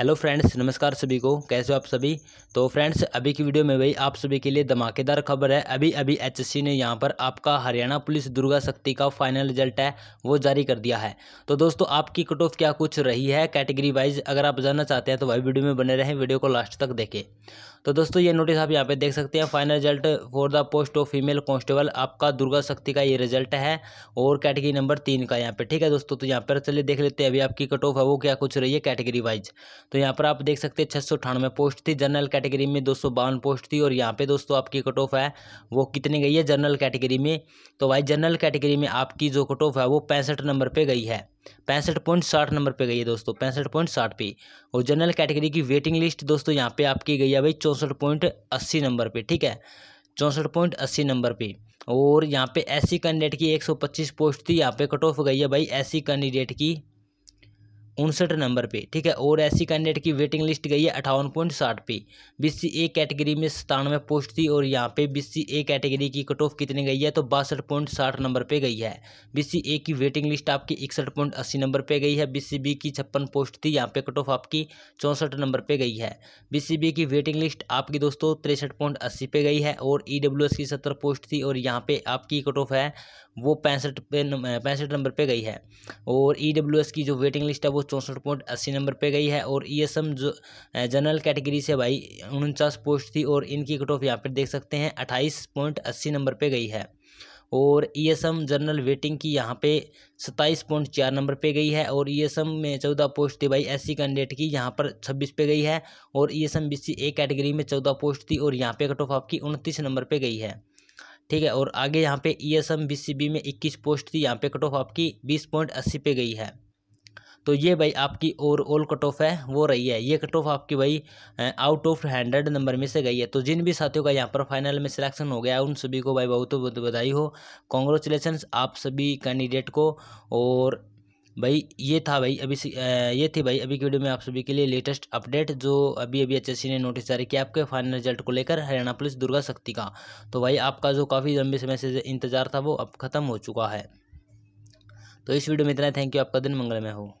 hello friends नमस्कार सभी को कैसे हो आप सभी तो फ्रेंड्स अभी की वीडियो में भाई आप सभी के लिए धमाकेदार खबर है अभी अभी एचएससी ने यहां पर आपका हरियाणा पुलिस दुर्गा शक्ति का फाइनल रिजल्ट है वो जारी कर दिया है तो दोस्तों आपकी कट ऑफ क्या कुछ रही है कैटेगरी वाइज अगर आप जानना चाहते हैं तो भाई वीडियो में बने रहें वीडियो को लास्ट तक देखें तो दोस्तों ये नोटिस आप यहाँ पे देख सकते हैं final result for the post of female constable आपका दुर्गा शक्ति का ये रिजल्ट है और कैटेगरी नंबर तीन का यहाँ पे ठीक है दोस्तों तो यहाँ पर चलिए देख लेते हैं अभी आपकी कट ऑफ है वो क्या कुछ रही है कैटेगरी वाइज तो यहाँ पर आप देख सकते हैं छः सौ अठानवे पोस्ट थी जनरल कैटेगरी में दो सौ बावन पोस्ट थी और यहाँ पे दोस्तों आपकी कट ऑफ है वो कितनी गई है जनरल कैटेगरी में तो भाई जनरल कैटेगरी में आपकी जो कट ऑफ है वो पैंसठ नंबर पर गई है पैंसठ पॉइंट साठ नंबर पे गई है दोस्तों पैंसठ पॉइंट साठ पे और जनरल कैटेगरी की वेटिंग लिस्ट दोस्तों यहाँ पे आपकी गई है भाई चौंसठ पॉइंट अस्सी नंबर पे ठीक है चौंसठ पॉइंट अस्सी नंबर पे और यहाँ पे ऐसी कैंडिडेट की एक सौ पच्चीस पोस्ट थी यहाँ पे कट ऑफ गई है भाई ऐसी कैंडिडेट की उनसठ नंबर पे ठीक है और ऐसी कैंडिडेट की वेटिंग लिस्ट गई है अठावन पॉइंट साठ पे बीसी ए कैटेगरी में सतानवे पोस्ट थी और यहाँ पे बीसी ए कैटेगरी की कट ऑफ कितनी गई है तो बासठ पॉइंट साठ नंबर पे गई है बीसी ए की वेटिंग लिस्ट आपकी इकसठ पॉइंट अस्सी नंबर पे गई है बीसी बी की छप्पन पोस्ट थी यहाँ पे कट ऑफ आपकी चौंसठ नंबर पर गई है बीसी बी की वेटिंग लिस्ट आपकी दोस्तों तिरसठ पॉइंट अस्सी पे गई है और ई डब्ल्यू एस की सत्तर पोस्ट थी और यहाँ पे आपकी कट ऑफ है वो पैंसठ पे पैंसठ नंबर पे गई है और ई डब्ल्यू एस की जो वेटिंग लिस्ट है वो चौंसठ पॉइंट अस्सी नंबर पे गई है और ई एस एम जो जनरल कैटेगरी से भाई उनचास पोस्ट थी और इनकी कट ऑफ यहाँ पर देख सकते हैं अट्ठाईस पॉइंट अस्सी नंबर पर गई है और E S M general waiting की यहाँ पे सत्ताईस पॉइंट चार नंबर पे गई है और ई एस एम में चौदह पोस्ट थी भाई एस सी कैंडिडेट की यहाँ पर छब्बीस पे गई है और E S M B C A category में चौदह पोस्ट थी और यहाँ पे कट ऑफ आपकी उनतीस नंबर पे गई है ठीक है और आगे यहाँ पे E S M B C B में इक्कीस पोस्ट थी यहाँ पे कट ऑफ आपकी बीस पॉइंट अस्सी पे गई है तो ये भाई आपकी ओवरऑल कट ऑफ है वो रही है ये कट ऑफ आपकी भाई आउट ऑफ हंड्रेड नंबर में से गई है तो जिन भी साथियों का यहाँ पर फाइनल में सिलेक्शन हो गया उन सभी को भाई बहुत बहुत बधाई हो कॉन्ग्रेचुलेसन्स आप सभी कैंडिडेट को और भाई ये था भाई अभी ये थी भाई अभी की वीडियो में आप सभी के लिए लेटेस्ट अपडेट जो अभी अभी एच ने नोटिस जारी किया आपके फाइनल रिजल्ट को लेकर हरियाणा पुलिस दुर्गा शक्ति का तो भाई आपका जो काफ़ी लंबे समय से इंतजार था वो अब खत्म हो चुका है तो इस वीडियो में इतना थैंक यू आपका दिन मंगलमय हो